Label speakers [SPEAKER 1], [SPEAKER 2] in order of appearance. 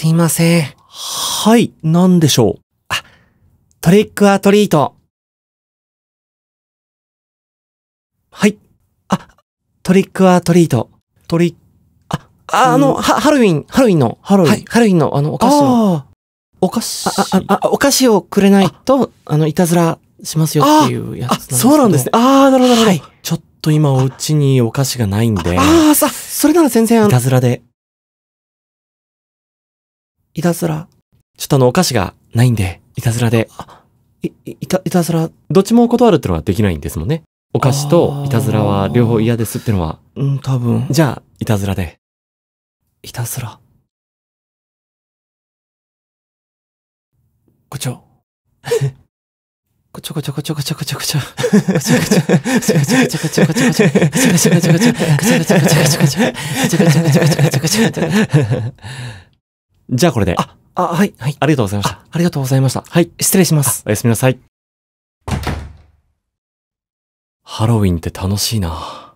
[SPEAKER 1] すいません。はい、なんでしょう。あ、トリックアトリート。はい。あ、トリックアトリート。トリッあ、あの、は、ハロウィン、ハロウィンの。ハロウィン。はい、ハロウィンの、あの、お菓子を。お菓子あ、あ、あ、お菓子をくれないと、あの、いたずらしますよっていうやつなんですけそうなんですね。ああ、なるほど、なるほど。はい、ちょっと今、お家にお菓子がないんで。ああ、さ、それなら全然。いたずらで。いたずら。ちょっとあの、お菓子がないんで、いたずらで。い、いた、いたずら。どっちも断るってのはできないんですもんね。お菓子といたずらは両方嫌
[SPEAKER 2] ですってのは。うん、多分。じゃあ、いたずらで。いたずら。こちょ。こちょこちょこちょこちょこちょこちょ。こちょこちょ。こちょこちょこちょこちょこちょ。こちょこ
[SPEAKER 1] ちょこちょこちょ。こちょこちょこちょこちょ。こちょこちょこちょこちょ。こちょこちょこちょこちょ。じゃあこれで。
[SPEAKER 2] あ、あ、はい、はい。ありがとうございまし
[SPEAKER 1] たあ。ありがとうございました。はい。失礼します。おやすみなさ
[SPEAKER 2] い。ハロウィンって楽しいな。